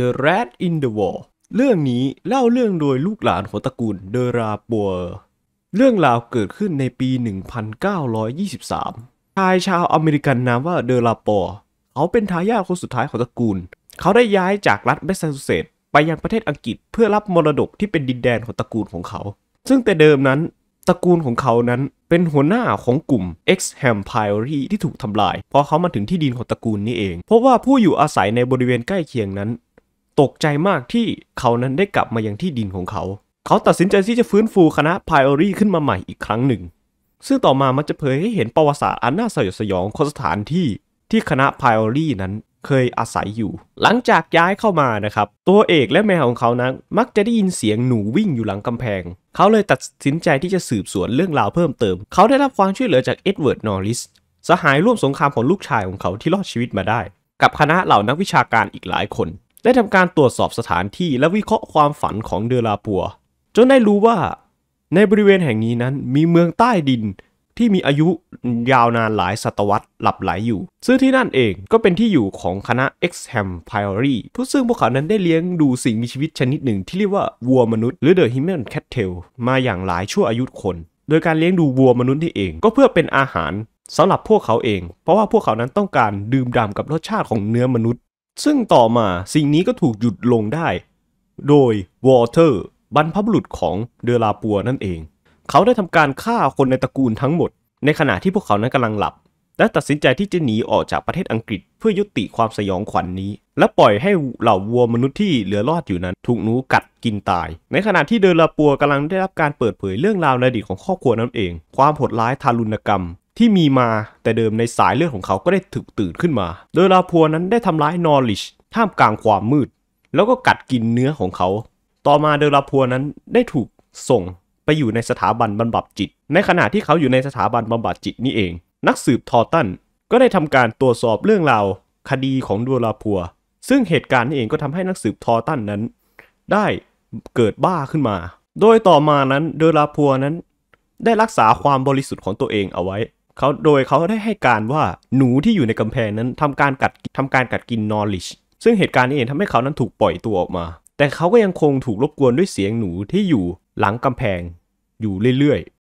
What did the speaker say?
The Rat in the Wall เรื่องนี้เล่าเรื่องโดยลูกหลานของตระกูลเดราปัวเรื่องราวเกิดขึ้นในปี 1923ชายชาวอเมริกันนามว่าเดราปัวเขาเป็นทายาทคนสุดท้ายของตระกูล เขาได้ย้ายจากรัฐแมสซาชูเซตส์ไปยังประเทศอังกฤษเพื่อรับมรดกที่เป็นดินแดนของตระกูลของเขา ซึ่งแต่เดิมนั้นตระกูลของเขานั้นเป็นหัวหน้าของกลุ่ม X Ham Priory ที่ถูกทำลายพอเขามาถึงที่ดินของตระกูลนี้เองเพราะว่าผู้อยู่อาศัยในบริเวณใกล้เคียงนั้นตกใจมากที่เขานั้นได้กลับมายังที่ดินของเขา เขาตัดสินใจที่จะฟื้นฟูคณะไพโอรีขึ้นมาใหม่อีกครั้งหนึ่ง ซึ่งต่อมามันจะเผยให้เห็นประวัติศาสตร์อันน่าสยดสยองของสถานที่ที่คณะไพโอรีนั้นเคยอาศัยอยู่ หลังจากย้ายเข้ามานะครับ ตัวเอกและแมวของเขานั้น มักจะได้ยินเสียงหนูวิ่งอยู่หลังกำแพง เขาเลยตัดสินใจที่จะสืบสวนเรื่องราวเพิ่มเติม เขาได้รับความช่วยเหลือจากเอ็ดเวิร์ดนอริสสหายร่วมสงครามของลูกชายของเขาที่รอดชีวิตมาได้ กับคณะเหล่านักวิชาการอีกหลายคนได้ทำการตรวจสอบสถานที่และวิเคราะห์ความฝันของเดลาปัว จนได้รู้ว่า ในบริเวณแห่งนี้นั้นมีเมืองใต้ดินที่มีอายุยาวนานหลายศตวรรษหลับไหลอยู่ซึ่งที่นั่นเองก็เป็นที่อยู่ของคณะ e x h a m p i o r i ผู้ซึ่งพวกเขานั้นได้เลี้ยงดูสิ่งมีชีวิตชนิดหนึ่ง ที่เรียกว่าวัวมนุษย์ หรือ The Human c a t t เทลมาอย่างหลายชั่วอายุคน โดยการเลี้ยงดูวัวมนุษย์นี่เองก็เพื่อเป็นอาหารสำหรับพวกเขาเอง เพราะว่าพวกเขานั้นต้องการดื่มด่ำกับรสชาติของเนื้อมนุษย์ซึ่งต่อมาสิ่งนี้ก็ถูกหยุดลงได้ โดยวอเตอร์บรรพบุรุษของเดลาปัวนั่นเอง เขาได้ทำการฆ่าคนในตระกูลทั้งหมด ในขณะที่พวกเขานั้นกำลังหลับ และตัดสินใจที่จะหนีออกจากประเทศอังกฤษเพื่อยุติความสยองขวัญนนี้ และปล่อยให้เหล่าวัวมนุษย์ที่เหลือรอดอยู่นั้น ถูกหนูกัดกินตาย ในขณะที่เดลาปัวกำลังได้รับการเปิดเผยเรื่องราวในอดีตของครอบครัวนั่นเอง ความโหดร้ายทารุณกรรมที่มีมาแต่เดิมในสายเลือดของเขาก็ได้ถึกตื่นขึ้นมาโดยลาพัวนั้นได้ทำร้ายนอริชท่ามกลางความมืด แล้วก็กัดกินเนื้อของเขา ต่อมาเดลาพัวนั้นได้ถูกส่งไปอยู่ในสถาบันบำบัดจิต ในขณะที่เขาอยู่ในสถาบันบำบัดจิตนี่เอง นักสืบทอตันก็ได้ทำการตรวจสอบเรื่องราวคดีของดูลาพัว ซึ่งเหตุการณ์นี้เองก็ทำให้นักสืบทอตันนั้น ได้เกิดบ้าขึ้นมา โดยต่อมานั้นเดลาพัวนั้น ได้รักษาความบริสุทธิ์ของตัวเองเอาไว้เขาโดยเขาได้ให้การว่าหนูที่อยู่ในกำแพงนั้นทำการกัดทำการกัดกินนอริชซึ่งเหตุการณ์นี้เองทำให้เขานั้นถูกปล่อยตัวออกมา แต่เขาก็ยังคงถูกรบกวนด้วยเสียงหนูที่อยู่หลังกำแพง อยู่เรื่อย